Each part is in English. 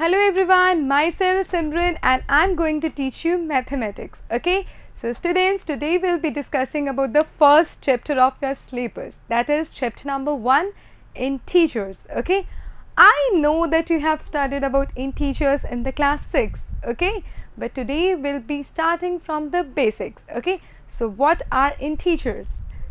Hello everyone, myself Simran and I'm going to teach you mathematics, okay? So students, today we'll be discussing about the first chapter of your sleepers, that is chapter number 1, integers, okay? I know that you have studied about integers in the class 6, okay? But today we'll be starting from the basics, okay? So what are integers?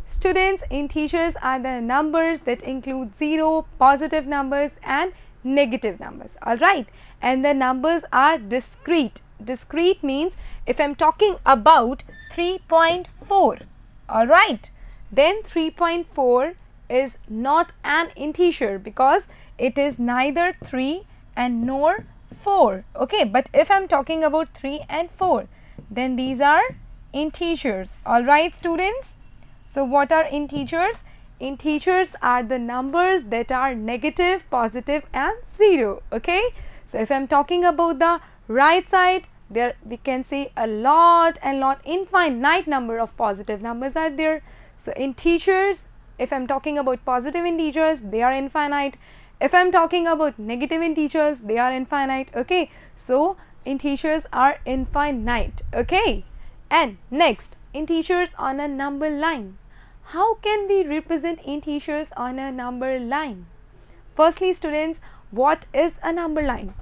Students, integers are the numbers that include 0, positive numbers and negative numbers, alright. And the numbers are discrete. Discrete means if I am talking about 3.4, alright, then 3.4 is not an integer because it is neither 3 and nor 4, okay. But if I am talking about 3 and 4, then these are integers, alright students. So, what are integers? Integers are the numbers that are negative, positive and 0. Okay. So, if I am talking about the right side, there we can see a lot and lot infinite number of positive numbers are there. So, integers, if I am talking about positive integers, they are infinite. If I am talking about negative integers, they are infinite. Okay. So, integers are infinite. Okay. And next, integers on a number line how can we represent integers on a number line? Firstly students, what is a number line?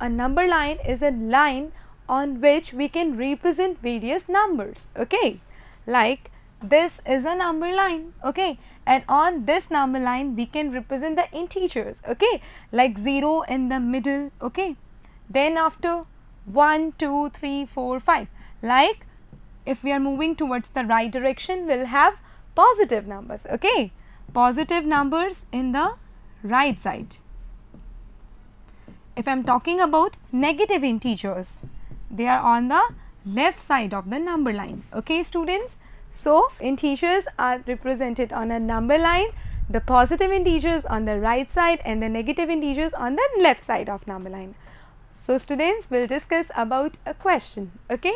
A number line is a line on which we can represent various numbers, okay? Like this is a number line, okay? And on this number line, we can represent the integers, okay? Like 0 in the middle, okay? Then after 1, 2, 3, 4, 5. Like if we are moving towards the right direction, we'll have positive numbers okay positive numbers in the right side if i am talking about negative integers they are on the left side of the number line okay students so integers are represented on a number line the positive integers on the right side and the negative integers on the left side of number line so students we will discuss about a question okay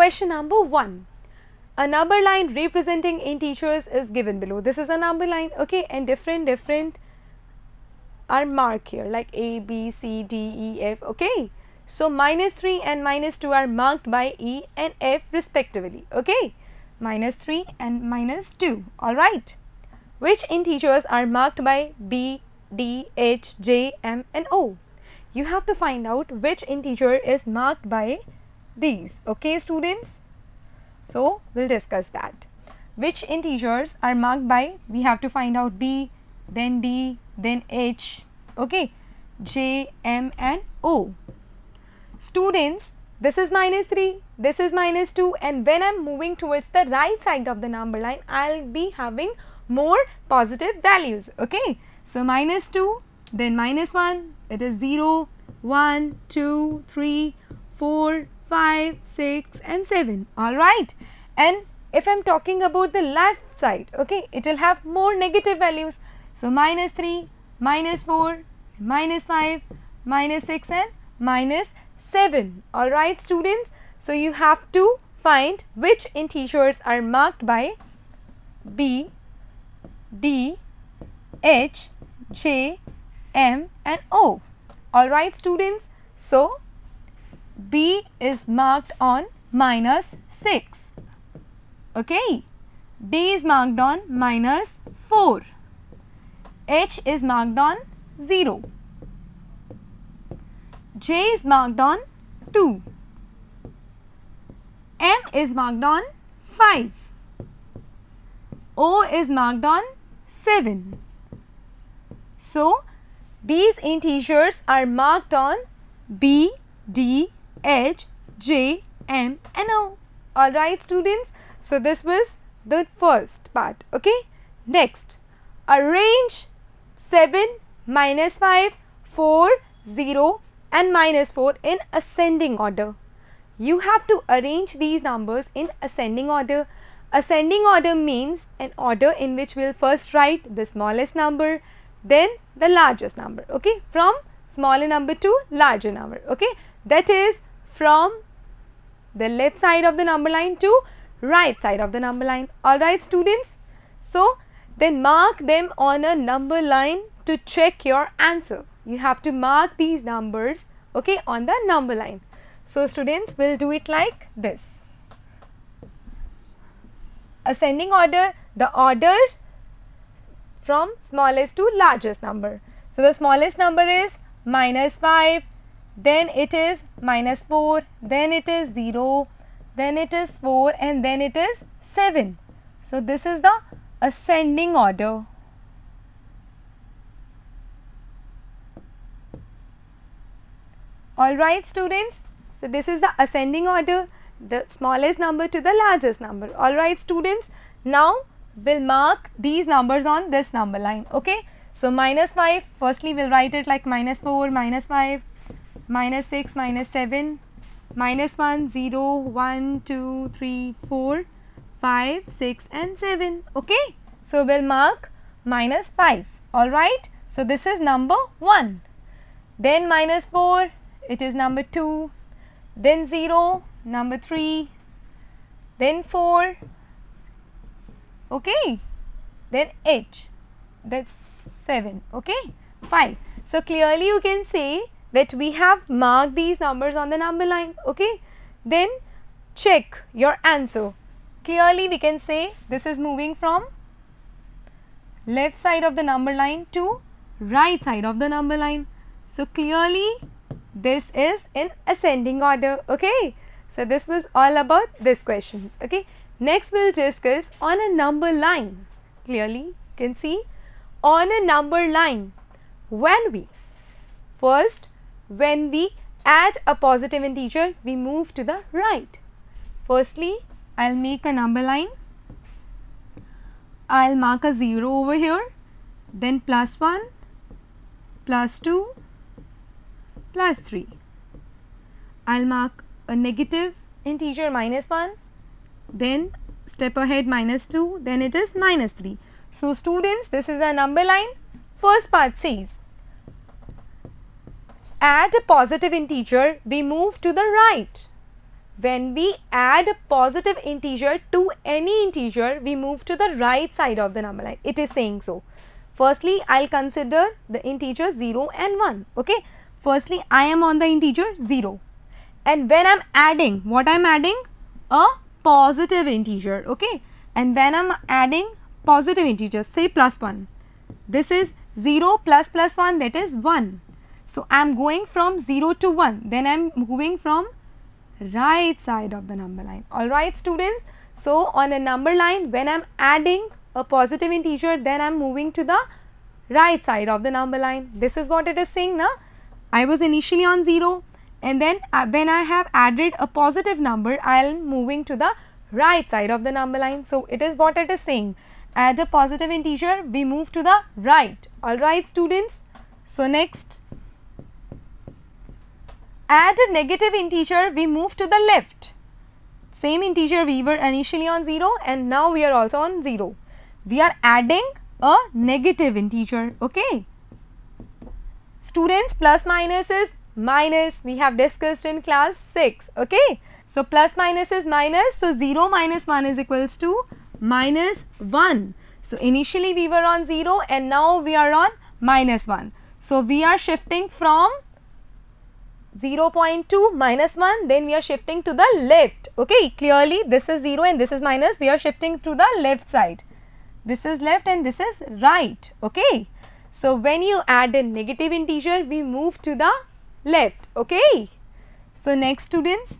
question number 1 a number line representing integers is given below. This is a number line, okay, and different, different are marked here like A, B, C, D, E, F, okay. So, minus 3 and minus 2 are marked by E and F respectively, okay. Minus 3 and minus 2, alright. Which integers are marked by B, D, H, J, M and O? You have to find out which integer is marked by these, okay students. So, we will discuss that. Which integers are marked by we have to find out b, then d, then h, okay, j, m and o. Students, this is minus 3, this is minus 2 and when I am moving towards the right side of the number line, I will be having more positive values, okay. So, minus 2, then minus 1, it is 0, 1, 2, 3, 4, 5, 6 and 7 alright. And if I am talking about the left side okay it will have more negative values. So, minus 3, minus 4, minus 5, minus 6 and minus 7 alright students. So, you have to find which integers are marked by B, D, H, J, M and O. Alright students. So, B is marked on minus 6. Okay. D is marked on minus 4. H is marked on 0. J is marked on 2. M is marked on 5. O is marked on 7. So, these integers are marked on B, D, H, J, M and O. Alright students, so this was the first part, okay. Next, arrange 7, minus 5, 4, 0 and minus 4 in ascending order. You have to arrange these numbers in ascending order. Ascending order means an order in which we will first write the smallest number, then the largest number, okay, from smaller number to larger number, okay. That is from the left side of the number line to right side of the number line. Alright students. So, then mark them on a number line to check your answer. You have to mark these numbers okay on the number line. So, students will do it like this. Ascending order, the order from smallest to largest number. So, the smallest number is minus 5, then it is minus 4, then it is 0, then it is 4 and then it is 7. So, this is the ascending order. Alright students, so this is the ascending order, the smallest number to the largest number. Alright students, now we will mark these numbers on this number line, okay. So, minus 5, firstly we will write it like minus 4, minus 5, minus 6, minus 7, minus 1, 0, 1, 2, 3, 4, 5, 6 and 7. Okay. So, we will mark minus 5. Alright. So, this is number 1. Then minus 4, it is number 2. Then 0, number 3. Then 4. Okay. Then 8. That's 7. Okay. 5. So, clearly you can say that we have marked these numbers on the number line okay then check your answer clearly we can say this is moving from left side of the number line to right side of the number line so clearly this is in ascending order okay so this was all about this questions okay next we'll discuss on a number line clearly you can see on a number line when we first when we add a positive integer, we move to the right. Firstly, I will make a number line. I will mark a 0 over here, then plus 1, plus 2, plus 3. I will mark a negative integer minus 1, then step ahead minus 2, then it is minus 3. So, students this is a number line. First part says add a positive integer, we move to the right. When we add a positive integer to any integer, we move to the right side of the number line. It is saying so. Firstly, I will consider the integers 0 and 1. Okay. Firstly, I am on the integer 0 and when I am adding, what I am adding? A positive integer. Okay. And when I am adding positive integers, say plus 1. This is 0 plus plus 1 that is 1 so, I am going from 0 to 1, then I am moving from right side of the number line. Alright students. So, on a number line when I am adding a positive integer then I am moving to the right side of the number line. This is what it is saying na. I was initially on 0 and then uh, when I have added a positive number I am moving to the right side of the number line. So, it is what it is saying. Add a positive integer we move to the right. Alright students. So, next Add a negative integer, we move to the left. Same integer we were initially on 0 and now we are also on 0. We are adding a negative integer, okay. Students, plus minus is minus, we have discussed in class 6, okay. So, plus minus is minus, so 0 minus 1 is equals to minus 1. So, initially we were on 0 and now we are on minus 1. So, we are shifting from 0.2 minus 1 then we are shifting to the left okay clearly this is 0 and this is minus we are shifting to the left side this is left and this is right okay so when you add a negative integer we move to the left okay so next students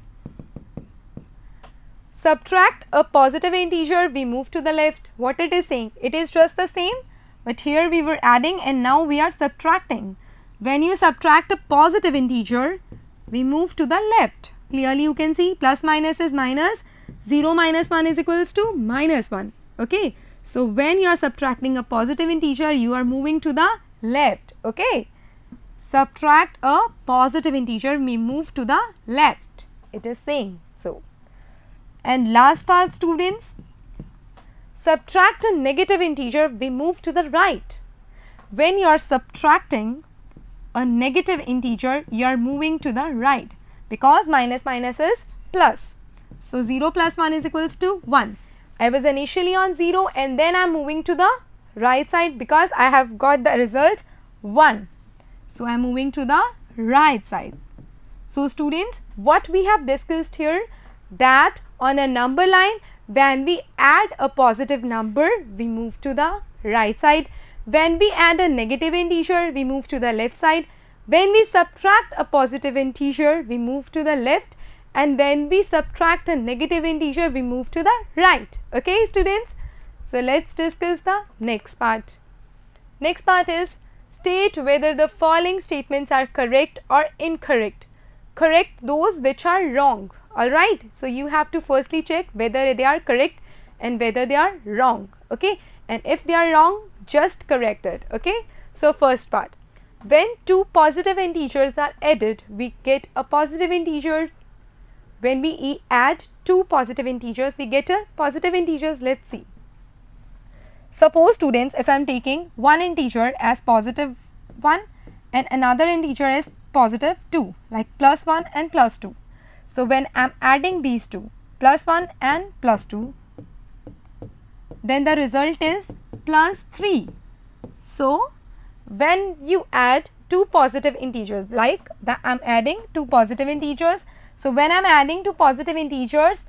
subtract a positive integer we move to the left what it is saying it is just the same but here we were adding and now we are subtracting when you subtract a positive integer, we move to the left. Clearly you can see plus minus is minus, 0 minus 1 is equals to minus 1. Okay. So, when you are subtracting a positive integer, you are moving to the left. Okay. Subtract a positive integer, we move to the left. It is saying so. And last part students, subtract a negative integer, we move to the right. When you are subtracting a negative integer, you are moving to the right because minus minus is plus. So, 0 plus 1 is equals to 1. I was initially on 0 and then I am moving to the right side because I have got the result 1. So, I am moving to the right side. So, students what we have discussed here that on a number line when we add a positive number we move to the right side when we add a negative integer, we move to the left side. When we subtract a positive integer, we move to the left and when we subtract a negative integer, we move to the right. Okay, students? So, let us discuss the next part. Next part is state whether the following statements are correct or incorrect. Correct those which are wrong. Alright, so you have to firstly check whether they are correct and whether they are wrong. Okay, and if they are wrong, just corrected okay so first part when two positive integers are added we get a positive integer when we add two positive integers we get a positive integers let's see suppose students if i'm taking one integer as positive 1 and another integer as positive 2 like plus 1 and plus 2 so when i'm adding these two plus 1 and plus 2 then the result is plus 3. So, when you add two positive integers like that, I am adding two positive integers. So, when I am adding two positive integers,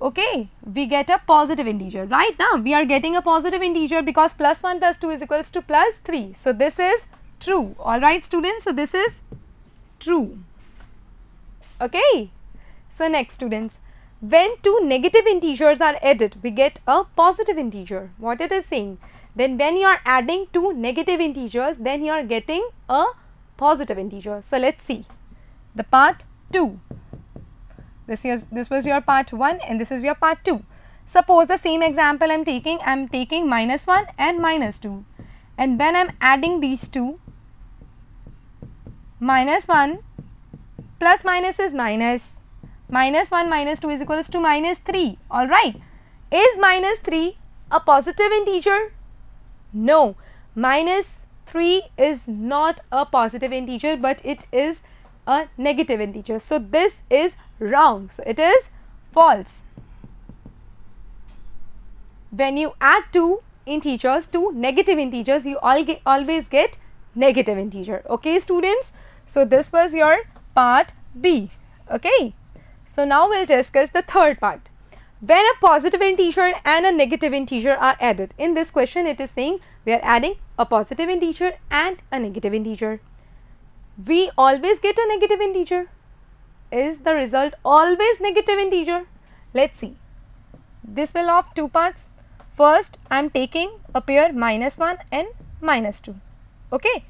okay, we get a positive integer, right? Now, we are getting a positive integer because plus 1 plus 2 is equals to plus 3. So, this is true, alright students. So, this is true, okay. So, next students, when two negative integers are added, we get a positive integer. What it is saying? Then when you are adding two negative integers, then you are getting a positive integer. So, let us see the part 2. This, is, this was your part 1 and this is your part 2. Suppose the same example I am taking, I am taking minus 1 and minus 2 and when I am adding these two minus 1 plus minus is minus minus 1 minus 2 is equals to minus 3 all right is minus 3 a positive integer no minus 3 is not a positive integer but it is a negative integer so this is wrong so it is false when you add two integers two negative integers you all get, always get negative integer okay students so this was your part b okay so, now we will discuss the third part. When a positive integer and a negative integer are added, in this question it is saying we are adding a positive integer and a negative integer. We always get a negative integer. Is the result always negative integer? Let us see. This will have two parts. First, I am taking a pair minus 1 and minus 2. Okay?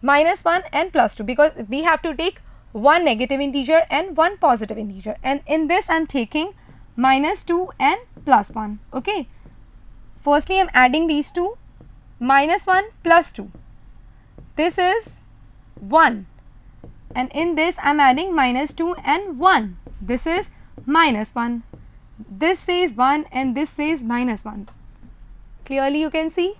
Minus 1 and plus 2 because we have to take one negative integer and one positive integer and in this I am taking minus 2 and plus 1 okay. Firstly I am adding these two minus 1 plus 2 this is 1 and in this I am adding minus 2 and 1 this is minus 1 this says 1 and this says minus 1 clearly you can see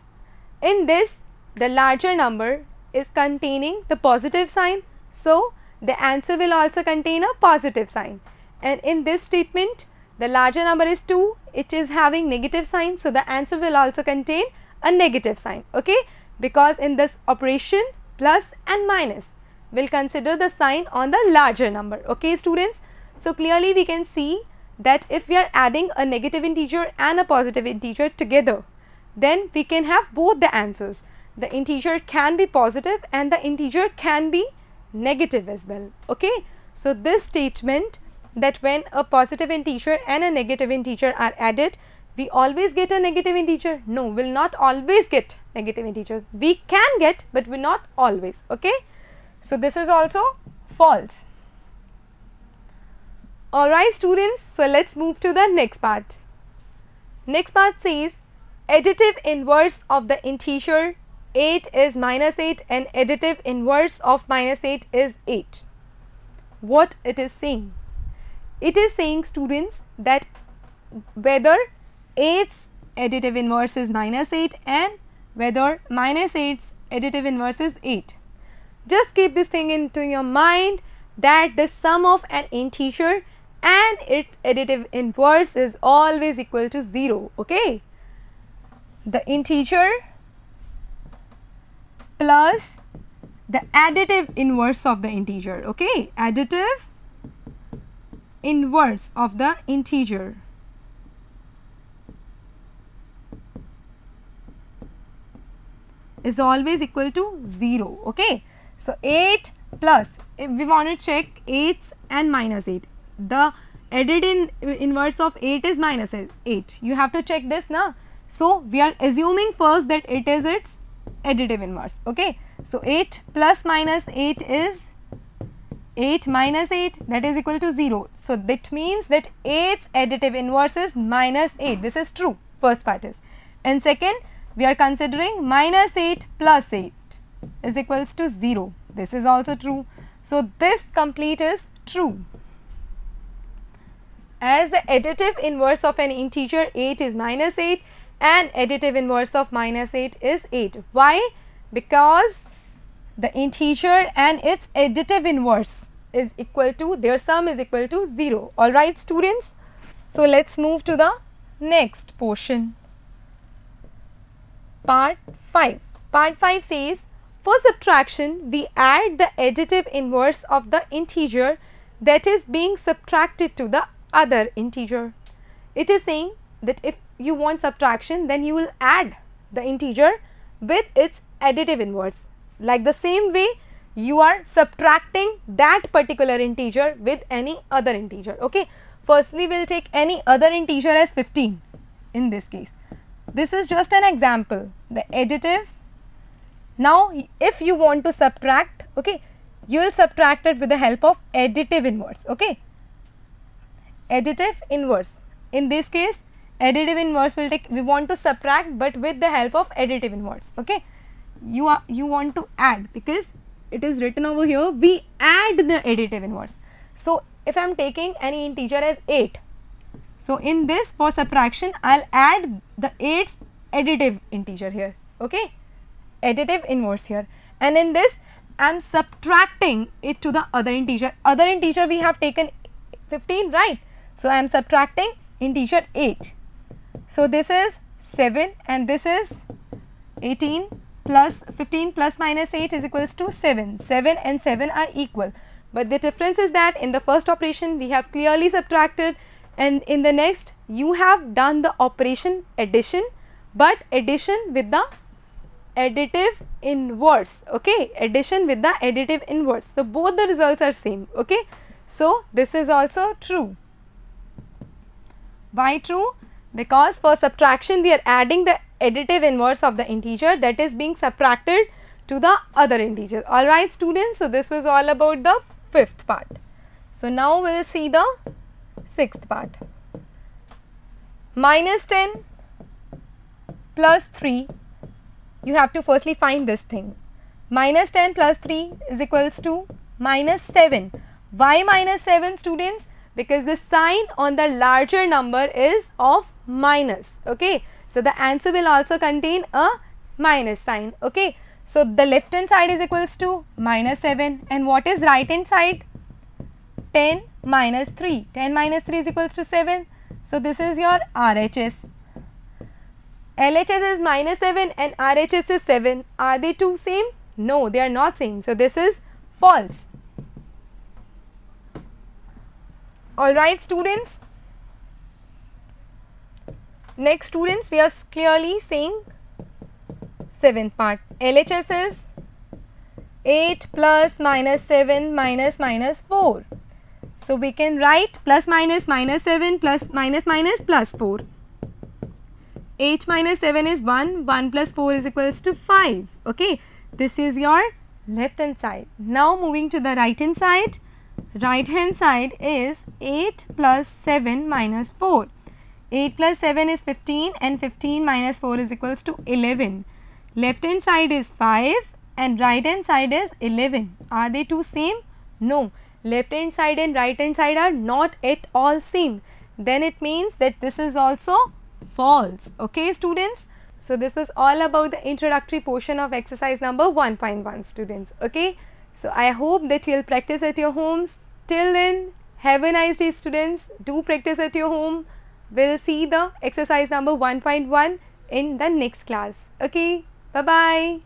in this the larger number is containing the positive sign so the answer will also contain a positive sign. And in this statement, the larger number is 2, it is having negative sign. So, the answer will also contain a negative sign, okay? Because in this operation, plus and minus will consider the sign on the larger number, okay students? So, clearly we can see that if we are adding a negative integer and a positive integer together, then we can have both the answers. The integer can be positive and the integer can be negative as well. Okay. So, this statement that when a positive integer and a negative integer are added, we always get a negative integer. No, we will not always get negative integers. We can get, but we not always. Okay. So, this is also false. Alright students, so let us move to the next part. Next part says additive inverse of the integer 8 is minus 8 and additive inverse of minus 8 is 8. What it is saying? It is saying students that whether 8's additive inverse is minus 8 and whether minus 8's additive inverse is 8. Just keep this thing into your mind that the sum of an integer and its additive inverse is always equal to 0, okay. The integer plus the additive inverse of the integer okay additive inverse of the integer is always equal to 0 okay so 8 plus if we want to check 8 and minus 8 the added in inverse of 8 is minus 8 you have to check this now so we are assuming first that it is its additive inverse okay. So, 8 plus minus 8 is 8 minus 8 that is equal to 0. So, that means that 8's additive inverse is minus 8 this is true first part is and second we are considering minus 8 plus 8 is equals to 0 this is also true. So, this complete is true. As the additive inverse of an integer 8 is minus 8 and additive inverse of minus 8 is 8. Why? Because the integer and its additive inverse is equal to their sum is equal to 0. Alright students. So, let us move to the next portion part 5. Part 5 says for subtraction we add the additive inverse of the integer that is being subtracted to the other integer. It is saying that if you want subtraction then you will add the integer with its additive inverse. Like the same way you are subtracting that particular integer with any other integer. Okay. Firstly, we will take any other integer as 15 in this case. This is just an example, the additive. Now, if you want to subtract, okay, you will subtract it with the help of additive inverse, okay. Additive inverse. In this case, additive inverse will take we want to subtract but with the help of additive inverse okay you are you want to add because it is written over here we add the additive inverse so if i am taking any integer as 8 so in this for subtraction i'll add the 8's additive integer here okay additive inverse here and in this i'm subtracting it to the other integer other integer we have taken 15 right so i'm subtracting integer 8 so, this is 7 and this is 18 plus 15 plus minus 8 is equals to 7. 7 and 7 are equal. But the difference is that in the first operation we have clearly subtracted and in the next you have done the operation addition but addition with the additive inverse okay addition with the additive inverse. So, both the results are same okay. So, this is also true. Why true? because for subtraction we are adding the additive inverse of the integer that is being subtracted to the other integer. Alright students, so this was all about the fifth part. So now we will see the sixth part. Minus 10 plus 3, you have to firstly find this thing. Minus 10 plus 3 is equals to minus 7. Why minus 7 students? because the sign on the larger number is of minus okay. So, the answer will also contain a minus sign okay. So, the left hand side is equals to minus 7 and what is right hand side 10 minus 3 10 minus 3 is equals to 7. So, this is your RHS LHS is minus 7 and RHS is 7 are they two same no they are not same. So, this is false Alright students. Next students we are clearly seeing 7th part LHS is 8 plus minus 7 minus minus 4. So, we can write plus minus minus 7 plus minus minus plus 4. 8 minus 7 is 1, 1 plus 4 is equals to 5. Okay, this is your left hand side. Now, moving to the right hand side, right hand side is 8 plus 7 minus 4. 8 plus 7 is 15 and 15 minus 4 is equals to 11. Left hand side is 5 and right hand side is 11. Are they two same? No. Left hand side and right hand side are not at all same. Then it means that this is also false. Okay students? So, this was all about the introductory portion of exercise number 1.1 students. Okay? So, I hope that you will practice at your homes. Till then, have a nice day students. Do practice at your home. We will see the exercise number 1.1 in the next class. Okay, bye-bye.